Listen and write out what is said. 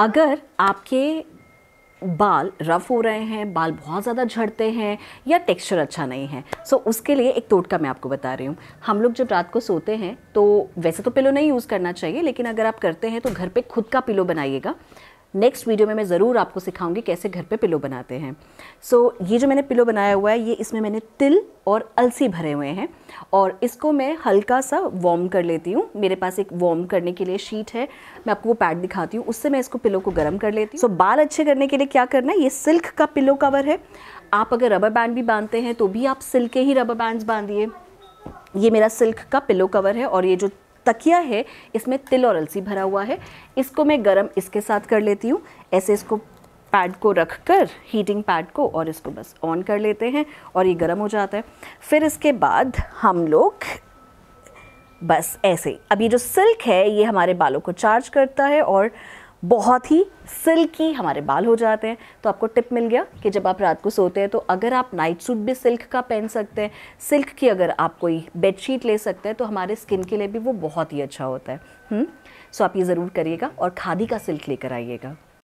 अगर आपके बाल रफ़ हो रहे हैं बाल बहुत ज़्यादा झड़ते हैं या टेक्सचर अच्छा नहीं है सो so, उसके लिए एक टोटका मैं आपको बता रही हूँ हम लोग जब रात को सोते हैं तो वैसे तो पिलो नहीं यूज़ करना चाहिए लेकिन अगर आप करते हैं तो घर पे खुद का पिलो बनाइएगा नेक्स्ट वीडियो में मैं ज़रूर आपको सिखाऊंगी कैसे घर पे पिलो बनाते हैं सो so, ये जो मैंने पिलो बनाया हुआ है ये इसमें मैंने तिल और अलसी भरे हुए हैं और इसको मैं हल्का सा वॉम कर लेती हूँ मेरे पास एक वॉम करने के लिए शीट है मैं आपको वो पैड दिखाती हूँ उससे मैं इसको पिलो को गर्म कर लेती हूँ सो so, बाल अच्छे करने के लिए क्या करना है ये सिल्क का पिलो कवर है आप अगर रबर बैंड भी बांधते हैं तो भी आप सिल्क के ही रबर बैंड्स बांधिए ये मेरा सिल्क का पिलो कवर है और ये जो तकिया है इसमें तिल और अलसी भरा हुआ है इसको मैं गर्म इसके साथ कर लेती हूँ ऐसे इसको पैड को रख कर हीटिंग पैड को और इसको बस ऑन कर लेते हैं और ये गर्म हो जाता है फिर इसके बाद हम लोग बस ऐसे अब ये जो सिल्क है ये हमारे बालों को चार्ज करता है और बहुत ही सिल्की हमारे बाल हो जाते हैं तो आपको टिप मिल गया कि जब आप रात को सोते हैं तो अगर आप नाइट सूट भी सिल्क का पहन सकते हैं सिल्क की अगर आप कोई बेडशीट ले सकते हैं तो हमारे स्किन के लिए भी वो बहुत ही अच्छा होता है हम्म? सो आप ये ज़रूर करिएगा और खादी का सिल्क लेकर आइएगा